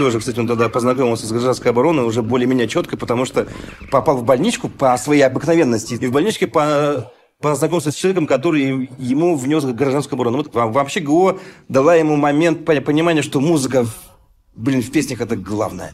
Тоже, кстати, он тогда познакомился с гражданской обороной уже более-менее четко, потому что попал в больничку по своей обыкновенности. И в больничке по познакомился с человеком, который ему внес гражданскую оборону. Вот вообще ГО дала ему момент понимания, что музыка, блин, в песнях это главное.